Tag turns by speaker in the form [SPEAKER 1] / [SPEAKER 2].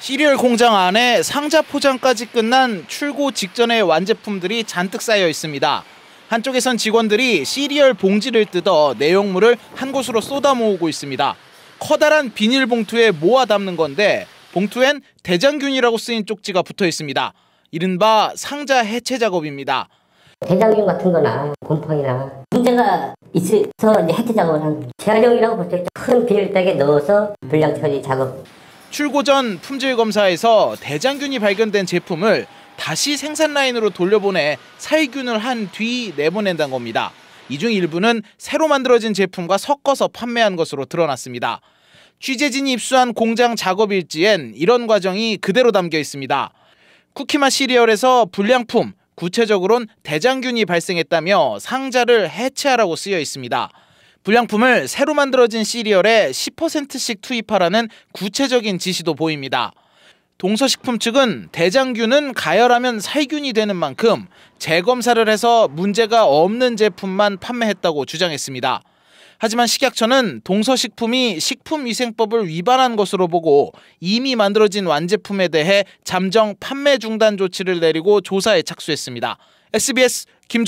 [SPEAKER 1] 시리얼 공장 안에 상자 포장까지 끝난 출고 직전의 완제품들이 잔뜩 쌓여 있습니다. 한쪽에선 직원들이 시리얼 봉지를 뜯어 내용물을 한 곳으로 쏟아 모으고 있습니다. 커다란 비닐봉투에 모아 담는 건데 봉투엔 대장균이라고 쓰인 쪽지가 붙어 있습니다. 이른바 상자 해체 작업입니다.
[SPEAKER 2] 대장균 같은 거나 곰팡이나 문제가 있어서 해체 작업을 한 재활용이라고 볼수 있죠. 큰 비닐팩에 넣어서 불량 처리 작업 출고 전
[SPEAKER 1] 품질 검사에서 대장균이 발견된 제품을 다시 생산 라인으로 돌려보내 살균을 한 뒤 내보낸다는 겁니다. 이 중 일부는 새로 만들어진 제품과 섞어서 판매한 것으로 드러났습니다. 취재진이 입수한 공장 작업 일지엔 이런 과정이 그대로 담겨 있습니다. 쿠키맛 시리얼에서 불량품, 구체적으론 대장균이 발생했다며 상자를 해체하라고 쓰여 있습니다. 불량품을 새로 만들어진 시리얼에 10%씩 투입하라는 구체적인 지시도 보입니다. 동서식품 측은 대장균은 가열하면 살균이 되는 만큼 재검사를 해서 문제가 없는 제품만 판매했다고 주장했습니다. 하지만 식약처는 동서식품이 식품위생법을 위반한 것으로 보고 이미 만들어진 완제품에 대해 잠정 판매 중단 조치를 내리고 조사에 착수했습니다. SBS 김종